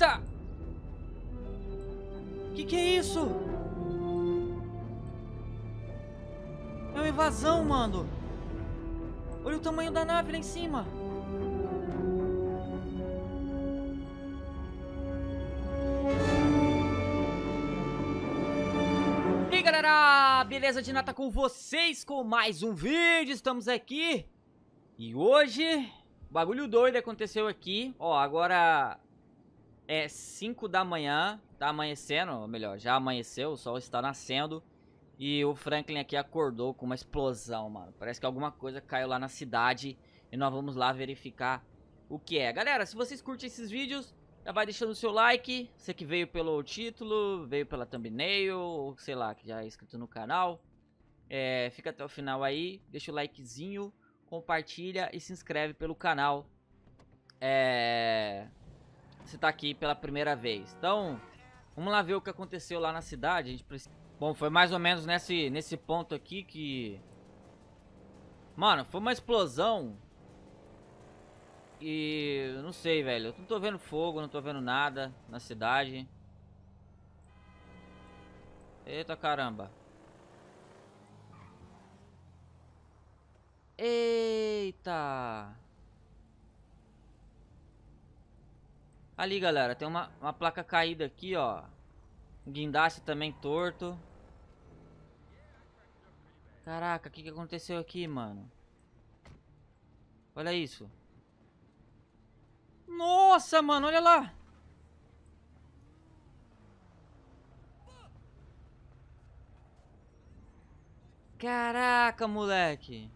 Eita! Que que é isso? É uma invasão, mano. Olha o tamanho da nave lá em cima. E galera, beleza de nata com vocês com mais um vídeo, estamos aqui E hoje, bagulho doido aconteceu aqui Ó, agora é 5 da manhã, tá amanhecendo, ou melhor, já amanheceu, o sol está nascendo. E o Franklin aqui acordou com uma explosão, mano. Parece que alguma coisa caiu lá na cidade e nós vamos lá verificar o que é. Galera, se vocês curtem esses vídeos, já vai deixando o seu like. Você que veio pelo título, veio pela thumbnail, ou sei lá, que já é inscrito no canal. É, fica até o final aí, deixa o likezinho, compartilha e se inscreve pelo canal. É você tá aqui pela primeira vez. Então, vamos lá ver o que aconteceu lá na cidade. A gente precisa... Bom, foi mais ou menos nesse, nesse ponto aqui que... Mano, foi uma explosão. E... não sei, velho. Eu não tô vendo fogo, não tô vendo nada na cidade. Eita caramba. Eita! Ali, galera, tem uma, uma placa caída aqui, ó. Guindaste também torto. Caraca, o que, que aconteceu aqui, mano? Olha isso. Nossa, mano, olha lá. Caraca, moleque.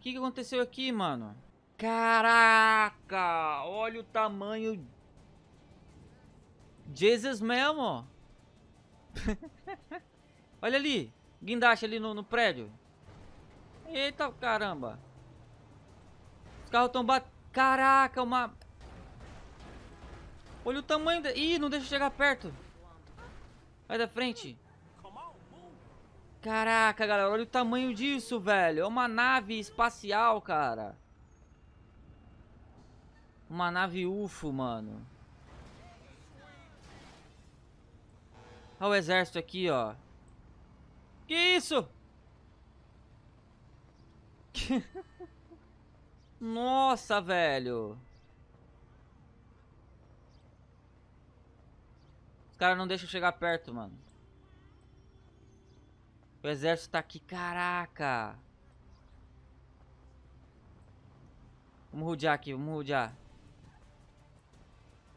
O que, que aconteceu aqui, mano? Caraca! Olha o tamanho... Jesus mesmo! olha ali! Guindaste ali no, no prédio. Eita, caramba! Os carros estão batendo... Caraca, uma... Olha o tamanho da... Ih, não deixa eu chegar perto. Vai da frente. Caraca, galera, olha o tamanho disso, velho. É uma nave espacial, cara. Uma nave UFO, mano. Olha o exército aqui, ó. Que isso? Nossa, velho. Os caras não deixam chegar perto, mano. O exército tá aqui, caraca. Vamos rodear aqui, vamos rodear.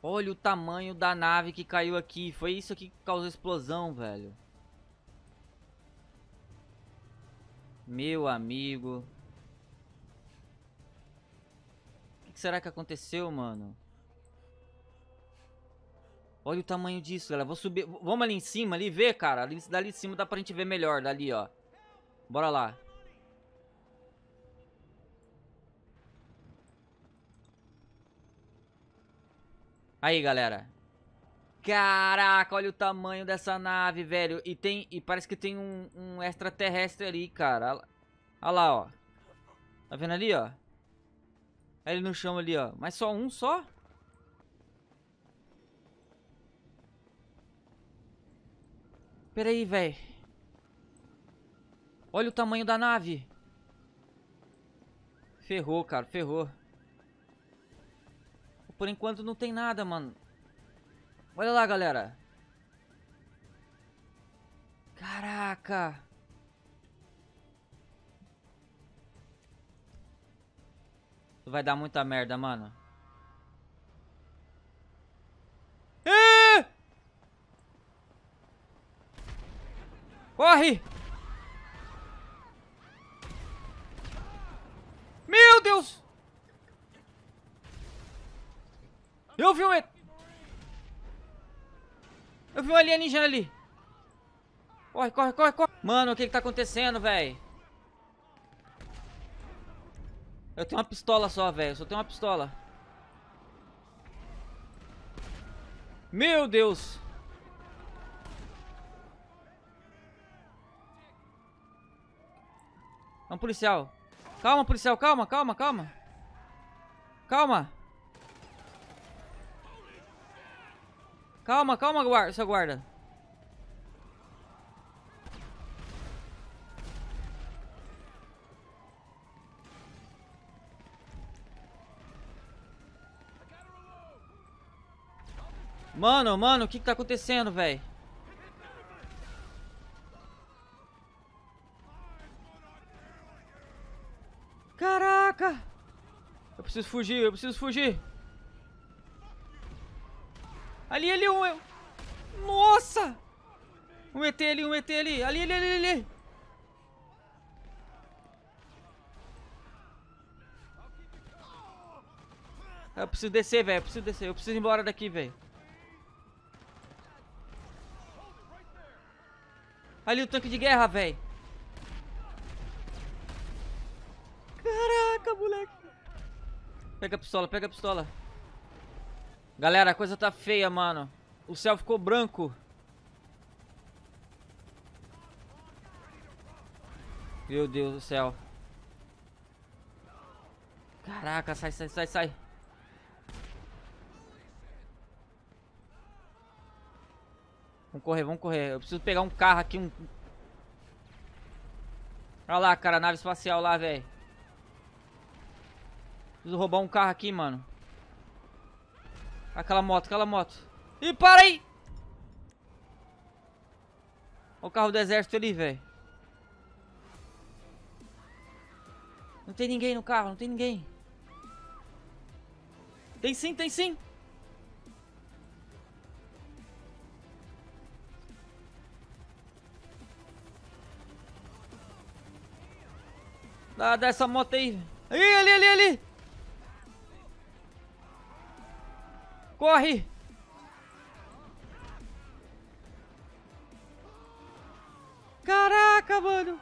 Olha o tamanho da nave que caiu aqui. Foi isso aqui que causou a explosão, velho. Meu amigo. O que será que aconteceu, mano? Olha o tamanho disso, galera. Vou subir. Vamos ali em cima, ali ver, cara. Ali, dali em cima dá pra gente ver melhor, dali, ó. Bora lá. Aí, galera. Caraca, olha o tamanho dessa nave, velho. E tem, e parece que tem um, um extraterrestre ali, cara. Olha lá, ó. Tá vendo ali, ó? Ele no chão ali, ó. Mas só um só? Peraí, velho. Olha o tamanho da nave. Ferrou, cara, ferrou. Por enquanto não tem nada, mano. Olha lá, galera. Caraca. Vai dar muita merda, mano. Corre! Meu Deus! Eu vi um... Eu vi um alienígena ali. Corre, corre, corre, corre. Mano, o que que tá acontecendo, velho? Eu tenho uma pistola só, velho. Só tenho uma pistola. Meu Deus. É um policial. Calma, policial, calma, calma, calma. Calma. Calma, calma, guarda, seu guarda. Mano, mano, o que que tá acontecendo, velho? Caraca! Eu preciso fugir, eu preciso fugir. Ali, ali, um... Eu... Nossa! Um ET ali, um ET ali. Ali, ali, ali, ali. Eu preciso descer, velho. Eu preciso descer. Eu preciso ir embora daqui, velho. Ali o tanque de guerra, velho. Pega a pistola, pega a pistola. Galera, a coisa tá feia, mano. O céu ficou branco. Meu Deus do céu. Caraca, sai, sai, sai, sai. Vamos correr, vamos correr. Eu preciso pegar um carro aqui, um... Olha lá, cara, nave espacial lá, velho. Preciso roubar um carro aqui, mano. Aquela moto, aquela moto. Ih, para aí! Olha o carro do exército ali, velho. Não tem ninguém no carro, não tem ninguém. Tem sim, tem sim. Dá, dá essa moto aí. Ih, ali, ali, ali. Corre! Caraca, mano!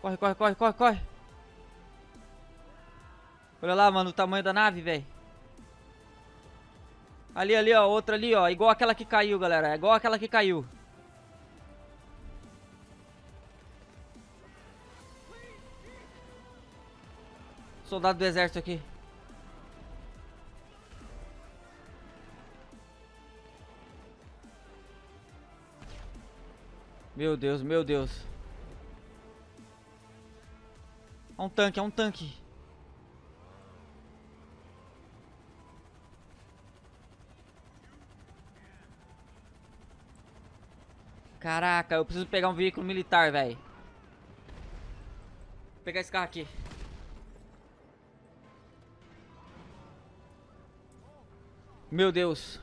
Corre, corre, corre, corre, corre! Olha lá, mano, o tamanho da nave, velho. Ali, ali, ó, outra ali, ó. Igual aquela que caiu, galera. É igual aquela que caiu. soldado do exército aqui. Meu Deus, meu Deus. É um tanque, é um tanque. Caraca, eu preciso pegar um veículo militar, velho. Vou pegar esse carro aqui. Meu Deus.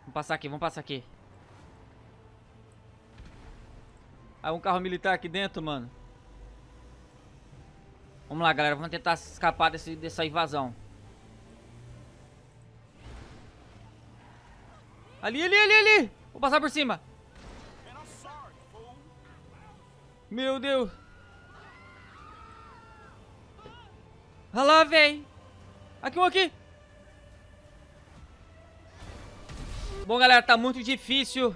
Vamos passar aqui, vamos passar aqui. Há um carro militar aqui dentro, mano. Vamos lá, galera. Vamos tentar escapar desse, dessa invasão. Ali, ali, ali, ali. Vou passar por cima. Meu Deus. Olha lá vem. Aqui, um aqui. Bom, galera, tá muito difícil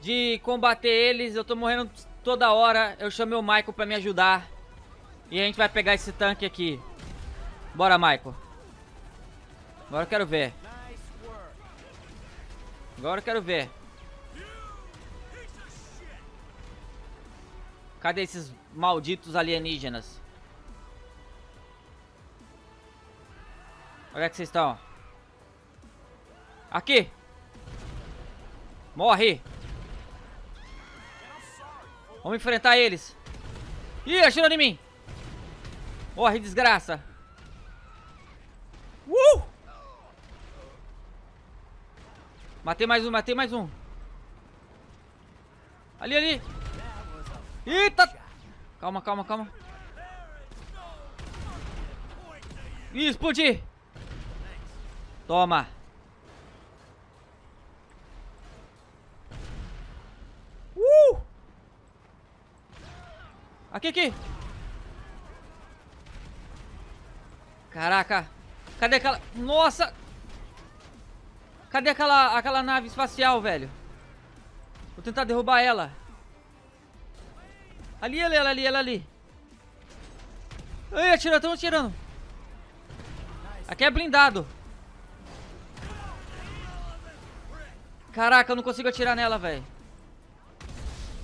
de combater eles. Eu tô morrendo toda hora. Eu chamei o Michael pra me ajudar. E a gente vai pegar esse tanque aqui. Bora, Michael. Agora eu quero ver. Agora eu quero ver. Cadê esses malditos alienígenas? Onde é que vocês estão? Aqui! Morre! Vamos enfrentar eles. Ih, atirando em mim! Morre, desgraça! Uh! Matei mais um, matei mais um. Ali, ali. Eita! Calma, calma, calma. Ih, explodi! Toma. Uh! Aqui, aqui. Caraca. Cadê aquela... Nossa! Cadê aquela, aquela nave espacial, velho? Vou tentar derrubar ela. Ali, ela ali, ela ali. Ai, atirando, estão atirando. Aqui é blindado. Caraca, eu não consigo atirar nela, velho.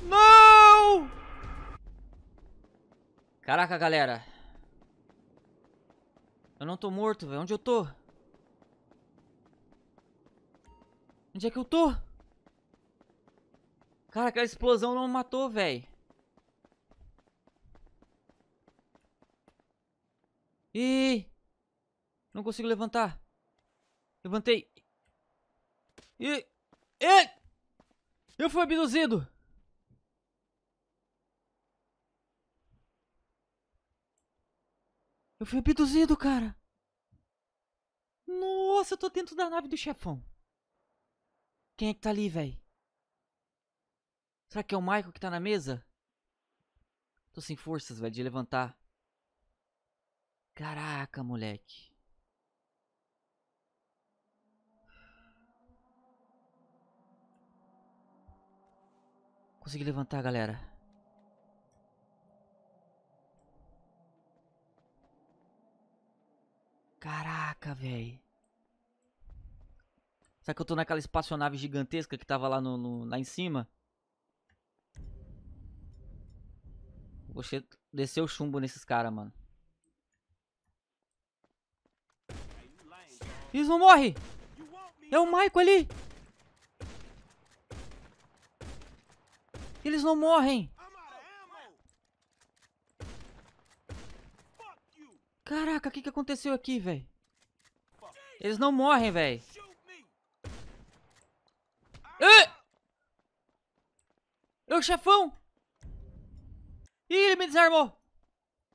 Não! Caraca, galera. Eu não tô morto, velho. Onde eu tô? Onde é que eu tô? Cara, aquela explosão não me matou, velho. Ih! Não consigo levantar. Levantei. Ih! Eu fui abduzido! Eu fui abduzido, cara! Nossa, eu tô dentro da nave do chefão. Quem é que tá ali, velho? Será que é o Michael que tá na mesa? Tô sem forças, velho, de levantar. Caraca, moleque. Consegui levantar, galera. Caraca, velho. Será que eu tô naquela espaçonave gigantesca que tava lá, no, no lá em cima? Vou descer o chumbo nesses caras, mano. Eles não morrem! É o Michael ali! Eles não morrem. Caraca, o que, que aconteceu aqui, velho? Eles não morrem, velho. É o chefão! Ih, ele me desarmou!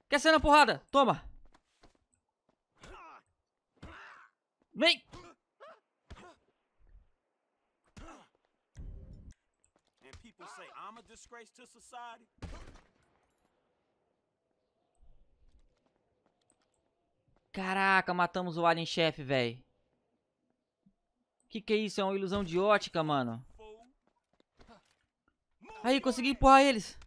Quer sair na porrada? Toma! Vem! people say I'm a disgrace to society? Caraca, matamos o alien chefe, velho. Que que é isso? É uma ilusão de ótica, mano. Aí, consegui empurrar eles.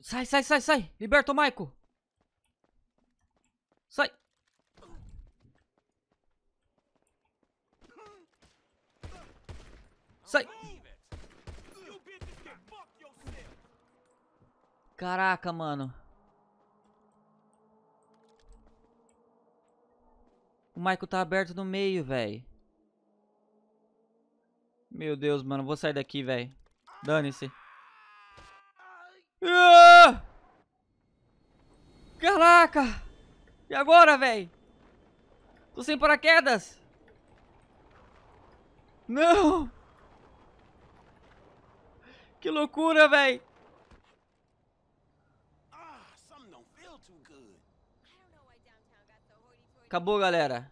sai, sai, sai, sai. Liberta o Michael. Sai. Sai. Caraca, mano. O Michael tá aberto no meio, velho. Meu Deus, mano. Vou sair daqui, velho. Dane-se. Ah! Caraca! E agora, velho? Tô sem paraquedas. Não! Que loucura, velho. Acabou, galera.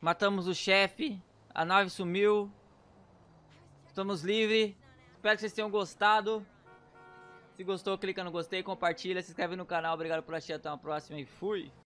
Matamos o chefe. A nave sumiu. Estamos livres. Espero que vocês tenham gostado. Se gostou, clica no gostei, compartilha, se inscreve no canal. Obrigado por assistir. Até uma próxima e fui!